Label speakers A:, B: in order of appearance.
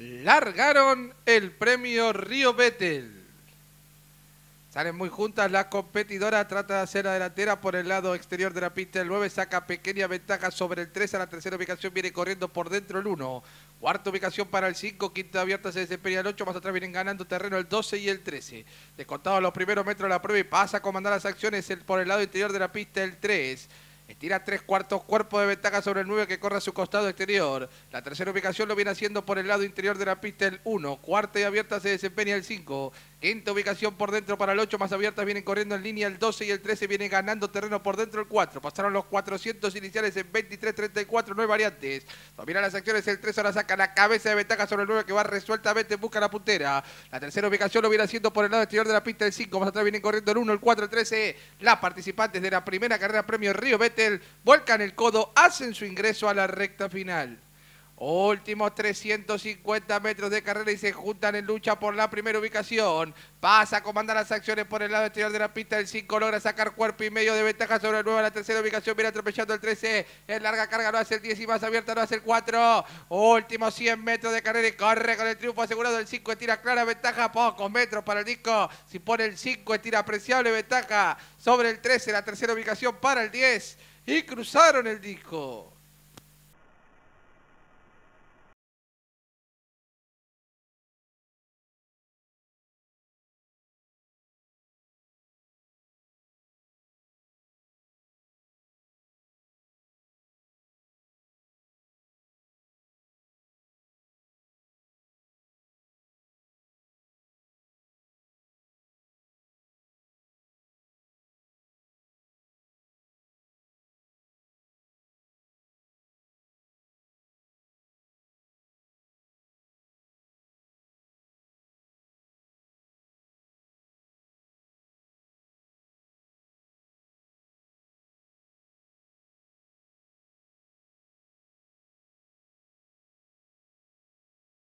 A: largaron el premio Río Vettel. Salen muy juntas, la competidora trata de hacer la delantera por el lado exterior de la pista. El 9 saca pequeña ventaja sobre el 3 a la tercera ubicación, viene corriendo por dentro el 1. Cuarta ubicación para el 5, quinta abierta se desempeña el 8, más atrás vienen ganando terreno el 12 y el 13. Descontados los primeros metros de la prueba y pasa a comandar las acciones por el lado interior de la pista el 3. Estira tres cuartos cuerpo de ventaja sobre el 9 que corre a su costado exterior. La tercera ubicación lo viene haciendo por el lado interior de la pista el 1. Cuarta y abierta se desempeña el 5. Quinta ubicación por dentro para el 8, más abiertas vienen corriendo en línea el 12 y el 13 viene ganando terreno por dentro el 4. Pasaron los 400 iniciales en 23, 34, no hay variantes. Domina las acciones, el 3 ahora saca la cabeza de ventaja sobre el 9 que va resueltamente en busca de la puntera. La tercera ubicación lo viene haciendo por el lado exterior de la pista el 5, más atrás vienen corriendo el 1, el 4, el 13. Las participantes de la primera carrera premio Río Vettel vuelcan el codo, hacen su ingreso a la recta final. Últimos 350 metros de carrera y se juntan en lucha por la primera ubicación. Pasa comanda las acciones por el lado exterior de la pista. El 5 logra sacar cuerpo y medio de ventaja sobre el 9. La tercera ubicación viene atropellando el 13. En larga carga no hace el 10 y más abierta no hace el 4. Últimos 100 metros de carrera y corre con el triunfo asegurado. El 5 estira clara ventaja. Pocos metros para el disco. Si pone el 5 estira apreciable ventaja sobre el 13. La tercera ubicación para el 10. Y cruzaron el disco.